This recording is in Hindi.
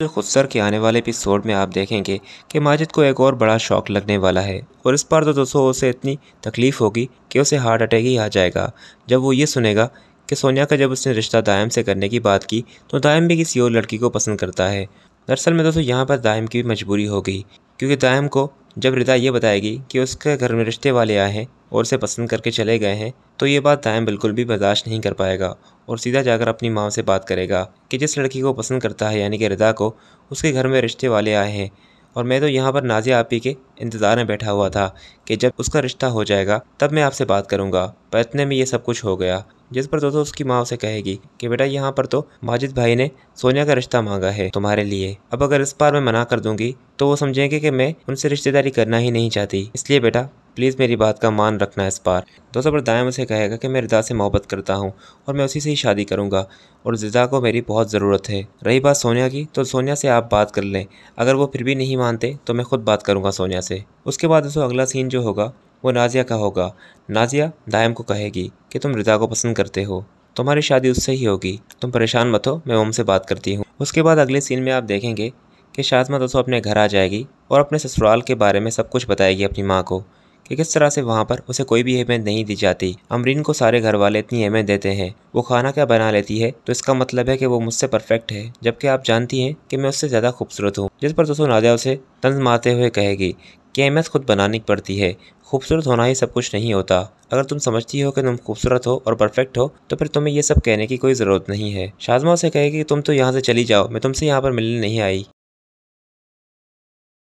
तो खुदसर के आने वाले एपिसोड में आप देखेंगे कि माजिद को एक और बड़ा शौक लगने वाला है और इस बार तो दोस्तों उसे इतनी तकलीफ़ होगी कि उसे हार्ट अटैक ही आ जाएगा जब वो ये सुनेगा कि सोनिया का जब उसने रिश्ता दायम से करने की बात की तो दायम भी किसी और लड़की को पसंद करता है दरअसल में दोस्तों यहाँ पर दायम की भी मजबूरी हो गई क्योंकि दायम को जब रिदा ये बताएगी कि उसके घर में रिश्ते वाले आए हैं और उसे पसंद करके चले गए हैं तो ये बात दायम बिल्कुल भी बर्दाश्त नहीं कर पाएगा और सीधा जाकर अपनी माँ से बात करेगा कि जिस लड़की को पसंद करता है यानी कि रिदा को उसके घर में रिश्ते वाले आए हैं और मैं तो यहाँ पर नाजिया आपी के इंतज़ार में बैठा हुआ था कि जब उसका रिश्ता हो जाएगा तब मैं आपसे बात करूँगा पर इतने में ये सब कुछ हो गया जिस पर दोस्तों उसकी माँ उसे कहेगी कि बेटा यहाँ पर तो माजिद भाई ने सोनिया का रिश्ता मांगा है तुम्हारे लिए अब अगर इस बार मैं मना कर दूंगी तो वो समझेंगे कि मैं उनसे रिश्तेदारी करना ही नहीं चाहती इसलिए बेटा प्लीज़ मेरी बात का मान रखना इस बार दोस्तों पर दाया उसे कहेगा कि मैं रिदा से मोहब्बत करता हूँ और मैं उसी से ही शादी करूँगा और रिदा को मेरी बहुत ज़रूरत है रही बात सोनिया की तो सोनिया से आप बात कर लें अगर वो फिर भी नहीं मानते तो मैं खुद बात करूँगा सोनिया से उसके बाद दोस्तों अगला सीन जो होगा वो नाजिया का होगा नाजिया दायम को कहेगी कि तुम रिदा को पसंद करते हो तुम्हारी शादी उससे ही होगी तुम परेशान मत हो मैं ओम से बात करती हूँ उसके बाद अगले सीन में आप देखेंगे कि शाजमा दोस्तों अपने घर आ जाएगी और अपने ससुराल के बारे में सब कुछ बताएगी अपनी माँ को कि किस तरह से वहाँ पर उसे कोई भी अहमियत नहीं दी जाती अमरीन को सारे घर वाले इतनी अहमियत देते हैं वो खाना क्या बना लेती है तो इसका मतलब है कि वो मुझसे परफेक्ट है जबकि आप जानती हैं कि मैं उससे ज़्यादा खूबसूरत हूँ जिस पर दोस्तों नादिया उसे तंज मारते हुए कहेगी कि अहमियत खुद बनानी पड़ती है खूबसूरत होना ही सब कुछ नहीं होता अगर तुम समझती हो कि तुम खूबसूरत हो और परफेक्ट हो तो फिर तुम्हें यह सब कहने की कोई ज़रूरत नहीं है शाजमा उसे कहेगी कि तुम तो यहाँ से चली जाओ मैं तुमसे यहाँ पर मिलने नहीं आई